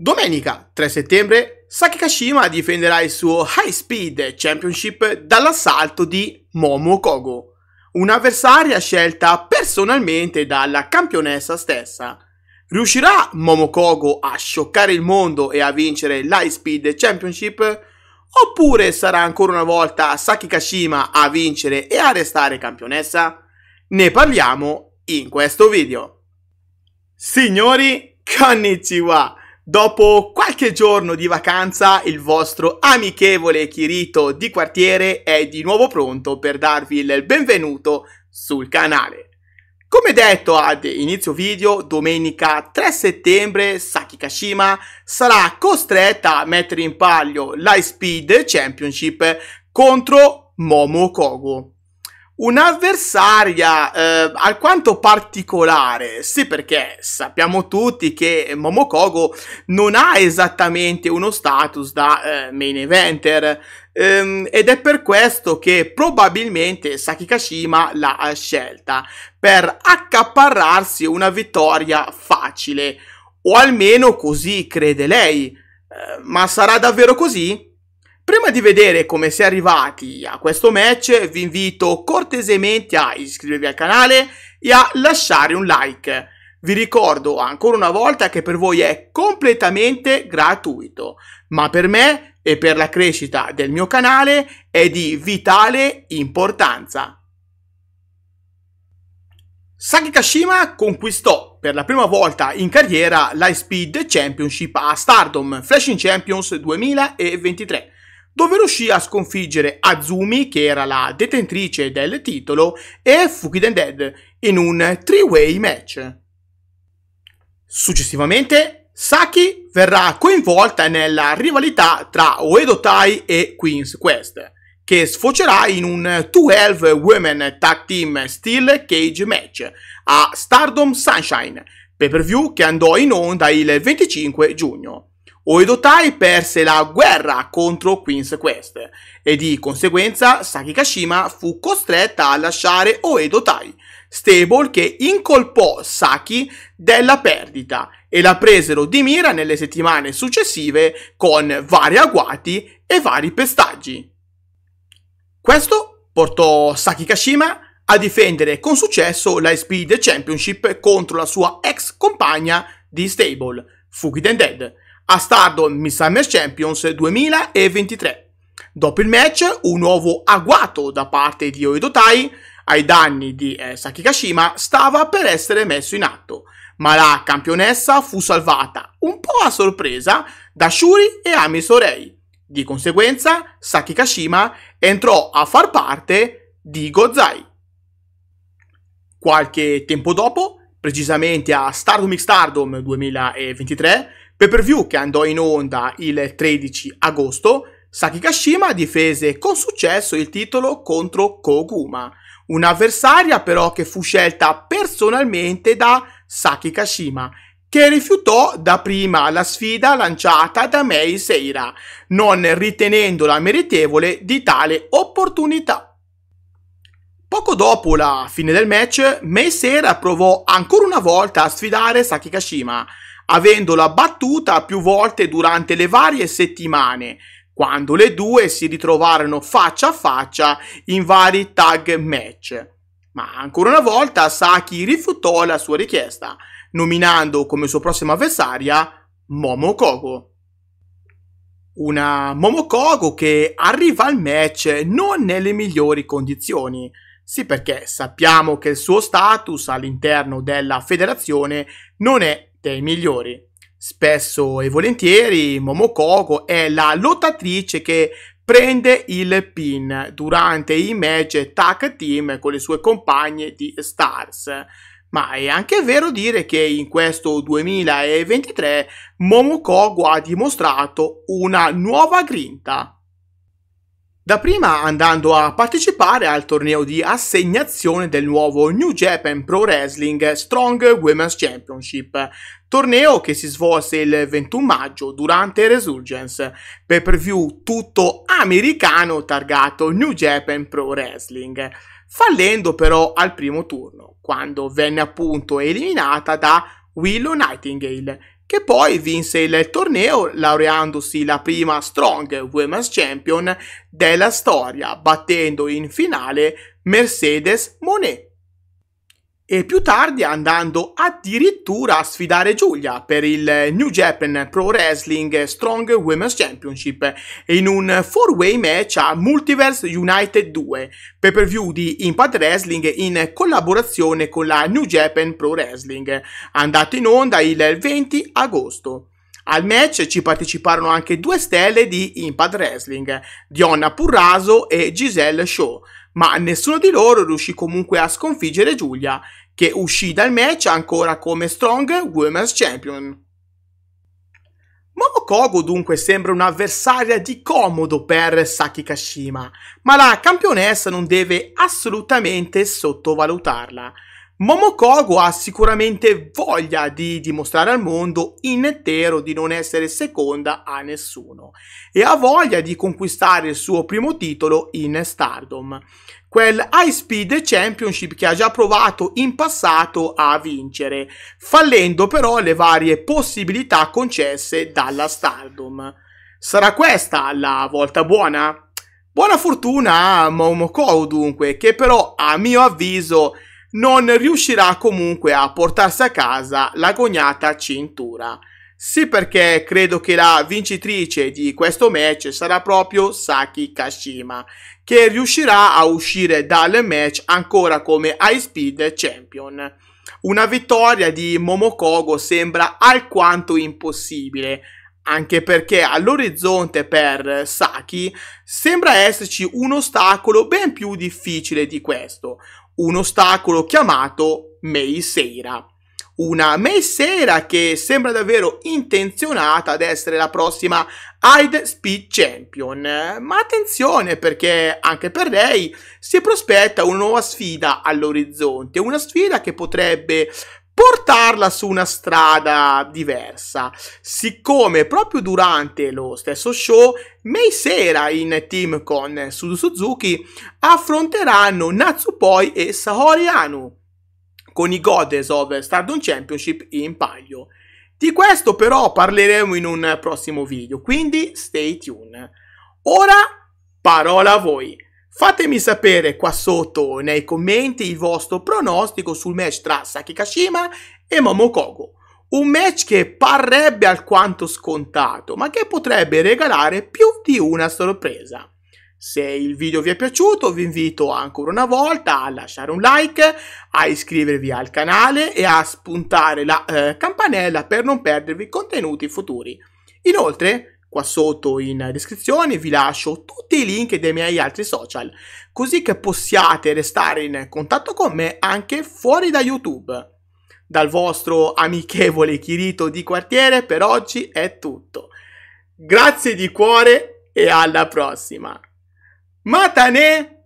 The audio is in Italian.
Domenica 3 settembre Sakikashima difenderà il suo High Speed Championship dall'assalto di Momo Kogo, un'avversaria scelta personalmente dalla campionessa stessa. Riuscirà Momo Kogo a scioccare il mondo e a vincere l'High Speed Championship? Oppure sarà ancora una volta Sakikashima a vincere e a restare campionessa? Ne parliamo in questo video. Signori, konnichiwa! Dopo qualche giorno di vacanza, il vostro amichevole Kirito di quartiere è di nuovo pronto per darvi il benvenuto sul canale. Come detto ad inizio video, domenica 3 settembre Saki Kashima sarà costretta a mettere in palio l'High Speed Championship contro Momo Kogo. Un'avversaria eh, alquanto particolare, sì perché sappiamo tutti che Momokogo non ha esattamente uno status da eh, main eventer ehm, ed è per questo che probabilmente Sakikashima l'ha eh, scelta per accaparrarsi una vittoria facile o almeno così crede lei. Eh, ma sarà davvero così? Prima di vedere come si è arrivati a questo match, vi invito cortesemente a iscrivervi al canale e a lasciare un like. Vi ricordo ancora una volta che per voi è completamente gratuito, ma per me e per la crescita del mio canale è di vitale importanza. Saki Kashima conquistò per la prima volta in carriera l'High Speed Championship a Stardom Flashing Champions 2023 dove riuscì a sconfiggere Azumi, che era la detentrice del titolo, e Fukiden Dead in un three-way match. Successivamente, Saki verrà coinvolta nella rivalità tra Oedo Tai e Queen's Quest, che sfocerà in un 12 Women Tag Team Steel Cage Match a Stardom Sunshine, pay-per-view che andò in onda il 25 giugno. Oedotai perse la guerra contro Queen's Quest e di conseguenza Saki Kashima fu costretta a lasciare Oedotai, stable che incolpò Saki della perdita e la presero di mira nelle settimane successive con vari agguati e vari pestaggi. Questo portò Saki Kashima a difendere con successo la Speed Championship contro la sua ex compagna di stable, Fukiden Dead, a Stardom Miss Summer Champions 2023. Dopo il match, un nuovo agguato da parte di Oedotai ai danni di eh, Sakikashima stava per essere messo in atto, ma la campionessa fu salvata, un po' a sorpresa, da Shuri e Ami Sorei. Di conseguenza, Sakikashima entrò a far parte di Gozai. Qualche tempo dopo, precisamente a Stardom X Stardom 2023, Pay per view che andò in onda il 13 agosto, Saki Kashima difese con successo il titolo contro Koguma, un'avversaria però che fu scelta personalmente da Saki Kashima, che rifiutò dapprima la sfida lanciata da Mei Seira, non ritenendola meritevole di tale opportunità. Poco dopo la fine del match, Mei Seira provò ancora una volta a sfidare Saki Kashima, avendola battuta più volte durante le varie settimane, quando le due si ritrovarono faccia a faccia in vari tag match. Ma ancora una volta Saki rifiutò la sua richiesta, nominando come sua prossima avversaria Momo Kogo. Una Momo Kogo che arriva al match non nelle migliori condizioni, sì perché sappiamo che il suo status all'interno della federazione non è dei migliori. Spesso e volentieri Momokoko è la lottatrice che prende il pin durante i match tag team con le sue compagne di Stars. Ma è anche vero dire che in questo 2023 Momokoko ha dimostrato una nuova grinta Dapprima andando a partecipare al torneo di assegnazione del nuovo New Japan Pro Wrestling Strong Women's Championship, torneo che si svolse il 21 maggio durante Resurgence, per preview tutto americano targato New Japan Pro Wrestling, fallendo però al primo turno, quando venne appunto eliminata da Willow Nightingale, che poi vinse il torneo laureandosi la prima Strong Women's Champion della storia, battendo in finale Mercedes Monet e più tardi andando addirittura a sfidare Giulia per il New Japan Pro Wrestling Strong Women's Championship in un 4-way match a Multiverse United 2, pay per view di Impact Wrestling in collaborazione con la New Japan Pro Wrestling, andato in onda il 20 agosto. Al match ci parteciparono anche due stelle di Impact Wrestling, Dionna Purraso e Giselle Shaw, ma nessuno di loro riuscì comunque a sconfiggere Giulia, che uscì dal match ancora come Strong Women's Champion. Momokogo dunque sembra un'avversaria di comodo per Saki Kashima, ma la campionessa non deve assolutamente sottovalutarla. Momokogo ha sicuramente voglia di dimostrare al mondo in intero di non essere seconda a nessuno e ha voglia di conquistare il suo primo titolo in Stardom, quel High Speed Championship che ha già provato in passato a vincere, fallendo però le varie possibilità concesse dalla Stardom. Sarà questa la volta buona? Buona fortuna a Momokogo dunque, che però a mio avviso non riuscirà comunque a portarsi a casa la cognata cintura. Sì perché credo che la vincitrice di questo match sarà proprio Saki Kashima, che riuscirà a uscire dal match ancora come High Speed Champion. Una vittoria di Momokogo sembra alquanto impossibile, anche perché all'orizzonte per Saki sembra esserci un ostacolo ben più difficile di questo, un ostacolo chiamato Meisera. Una Meisera che sembra davvero intenzionata ad essere la prossima Hyde Speed Champion. Ma attenzione perché anche per lei si prospetta una nuova sfida all'orizzonte, una sfida che potrebbe portarla su una strada diversa. Siccome proprio durante lo stesso show, Mei Sera in team con Suzu Suzuki affronteranno Natsupoi e Sahori Anu con i Goddess of Stardom Championship in palio. Di questo però parleremo in un prossimo video, quindi stay tuned. Ora parola a voi. Fatemi sapere qua sotto nei commenti il vostro pronostico sul match tra Saki Kashima e Momokogo. Un match che parrebbe alquanto scontato, ma che potrebbe regalare più di una sorpresa. Se il video vi è piaciuto vi invito ancora una volta a lasciare un like, a iscrivervi al canale e a spuntare la eh, campanella per non perdervi contenuti futuri. Inoltre qua sotto in descrizione, vi lascio tutti i link dei miei altri social, così che possiate restare in contatto con me anche fuori da YouTube. Dal vostro amichevole Chirito di quartiere per oggi è tutto. Grazie di cuore e alla prossima. Matane!